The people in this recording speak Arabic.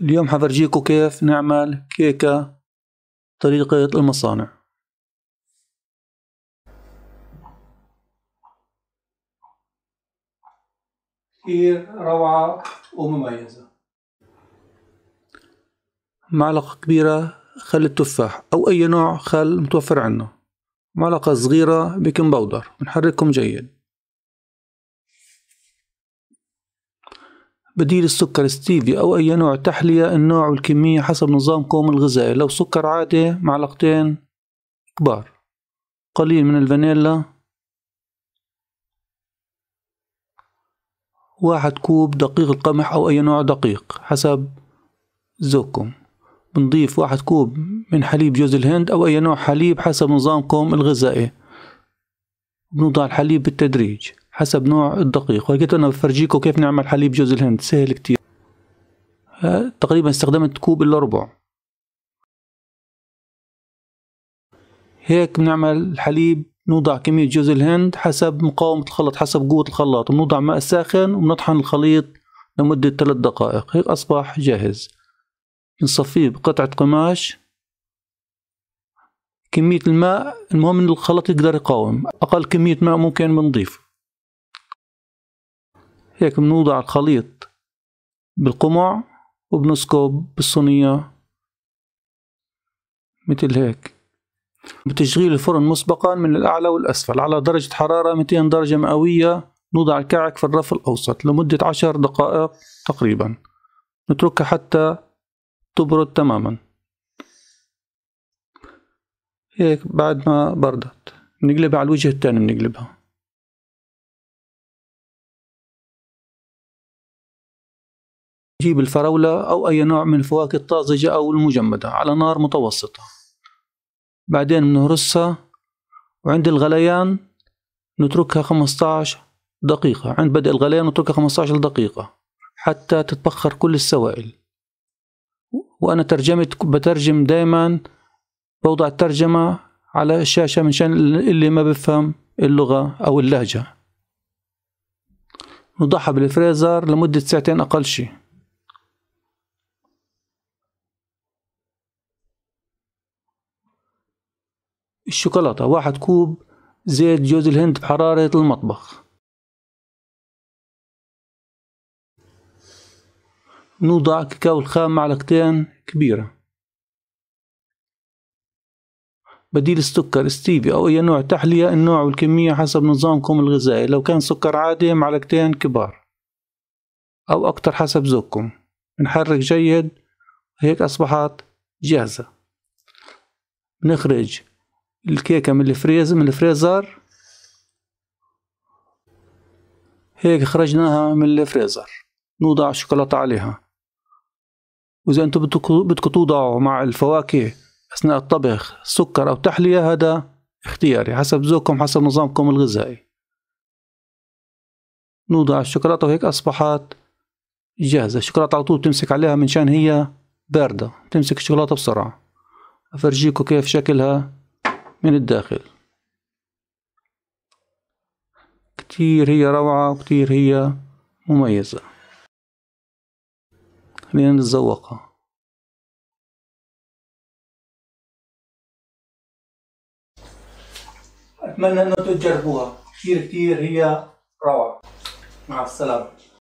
اليوم حفرجيكم كيف نعمل كيكة طريقة المصانع كثير روعة ومميزة معلقة كبيرة خل التفاح أو أي نوع خل متوفر عنا معلقة صغيرة بيكنج باودر بنحركهم جيد بديل السكر ستيفيا أو أي نوع تحلية النوع والكمية حسب نظام قوم الغذائي لو سكر عادي معلقتين كبار قليل من الفانيلا واحد كوب دقيق القمح أو أي نوع دقيق حسب ذوقكم بنضيف واحد كوب من حليب جوز الهند أو أي نوع حليب حسب نظامكم الغذائي بنوضع الحليب بالتدريج حسب نوع الدقيق وقلت أنا بفرجيكم كيف نعمل حليب جوز الهند سهل كتير آه، تقريبا استخدمت كوب إلا ربع هيك بنعمل الحليب نوضع كمية جوز الهند حسب مقاومة الخلط حسب قوة الخلاط بنوضع ماء ساخن وبنطحن الخليط لمدة ثلاث دقائق هيك أصبح جاهز بنصفيه بقطعة قماش كمية الماء المهم إن الخلط يقدر يقاوم أقل كمية ماء ممكن بنضيف هيك بنوضع الخليط بالقمع وبنسكب بالصينية مثل هيك بتشغيل الفرن مسبقا من الأعلى والأسفل على درجة حرارة 200 درجة مئوية نوضع الكعك في الرف الأوسط لمدة عشر دقائق تقريبا نتركها حتى تبرد تماما هيك بعد ما بردت نقلبها على الوجه الثاني بنقلبها تجيب الفراولة أو أي نوع من الفواكه الطازجة أو المجمدة على نار متوسطة بعدين بنهرسها وعند الغليان نتركها 15 دقيقة عند بدء الغليان نتركها 15 دقيقة حتى تتبخر كل السوائل وأنا ترجمت بترجم دايما بوضع الترجمة على الشاشة من شان اللي ما بفهم اللغة أو اللهجة نضعها بالفريزر لمدة ساعتين أقل شي الشوكولاتة واحد كوب زيت جوز الهند بحرارة المطبخ نوضع كاكاو الخام معلقتين كبيرة بديل السكر ستيفي أو أي نوع تحلية النوع والكمية حسب نظامكم الغذائي لو كان سكر عادي معلقتين كبار أو أكتر حسب ذوقكم نحرك جيد هيك أصبحت جاهزة نخرج الكيكة من الفريز من الفريزر هيك خرجناها من الفريزر نوضع الشوكولاتة عليها وإذا أنتم بدكم توضعوا مع الفواكه أثناء الطبخ سكر أو تحلية هذا اختياري حسب ذوقكم حسب نظامكم الغذائي نوضع الشوكولاتة وهيك أصبحت جاهزة الشوكولاتة على طول تمسك عليها من شان هي باردة تمسك الشوكولاتة بسرعة أفرجيكم كيف شكلها من الداخل كتير هي روعة وكتير هي مميزة خلينا نتذوقها أتمنى أن تجربوها كتير كتير هي روعة مع السلامة